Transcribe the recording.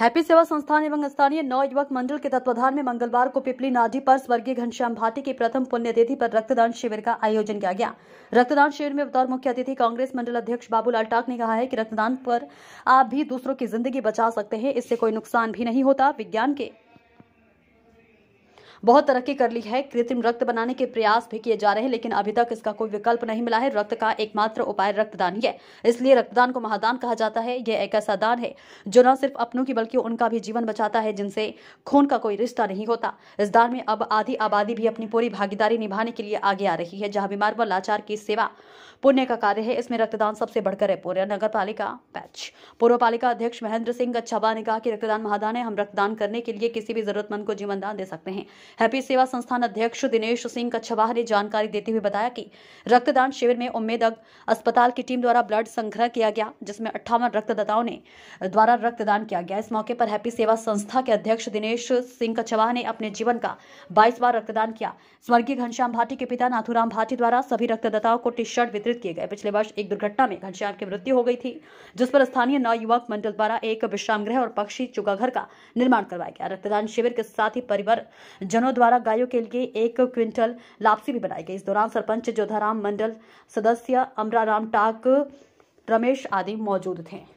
happy सेवा संस्थान एवं स्थानीय नौ युवक मंडल के तत्वाधान में मंगलवार को पिपली नाडी पर स्वर्गीय घनश्याम भाटी की प्रथम पुण्यतिथि पर रक्तदान शिविर का आयोजन किया गया रक्तदान शिविर में बतौर मुख्य अतिथि कांग्रेस मंडल अध्यक्ष बाबूलाल टाक ने कहा है कि रक्तदान पर आप भी दूसरों की जिंदगी बचा सकते हैं इससे कोई नुकसान भी नहीं होता विज्ञान के बहुत तरक्की कर ली है कृत्रिम रक्त बनाने के प्रयास भी किए जा रहे हैं लेकिन अभी तक इसका कोई विकल्प नहीं मिला है रक्त का एकमात्र उपाय रक्तदान ही है इसलिए रक्तदान को महादान कहा जाता है यह एक ऐसा दान है जो न सिर्फ अपनों की बल्कि उनका भी जीवन बचाता है जिनसे खून का कोई रिश्ता नहीं होता इस दान में अब आधी आबादी भी अपनी पूरी भागीदारी निभाने के लिए आगे आ रही है जहां बीमार व लाचार की सेवा पुण्य का कार्य है इसमें रक्तदान सबसे बढ़कर है पूरे नगर पालिका पैच पूर्व पालिका अध्यक्ष महेंद्र सिंह अच्छा ने कहा कि रक्तदान महादान है हम रक्तदान करने के लिए किसी भी जरूरतमंद को जीवन दान दे सकते हैं हैप्पी सेवा संस्थान अध्यक्ष दिनेश सिंह कछवाह ने जानकारी देते हुए बताया कि रक्तदान शिविर में उम्मेदक अस्पताल की टीम द्वारा ब्लड संग्रह किया गया जिसमें अट्ठावन रक्तदाताओं ने द्वारा रक्तदान किया गया इस मौके पर हैप्पी सेवा संस्था के अध्यक्ष दिनेश सिंह कछवाह ने अपने जीवन का बाईस बार रक्तदान किया स्वर्गीय घनश्याम भाटी के पिता नाथुराम भाटी द्वारा सभी रक्तदाताओं को टी शर्ट वितरित किए गए पिछले वर्ष एक दुर्घटना में घनश्याम की मृत्यु हो गई थी जिस पर स्थानीय युवक मंडल द्वारा एक विश्राम गृह और पक्षी चुगाघर का निर्माण करवाया गया रक्तदान शिविर के साथ ही परिवार जनों द्वारा गायों के लिए एक क्विंटल लापसी भी बनाई गई इस दौरान सरपंच जोधाराम मंडल सदस्य अमराराम टाक रमेश आदि मौजूद थे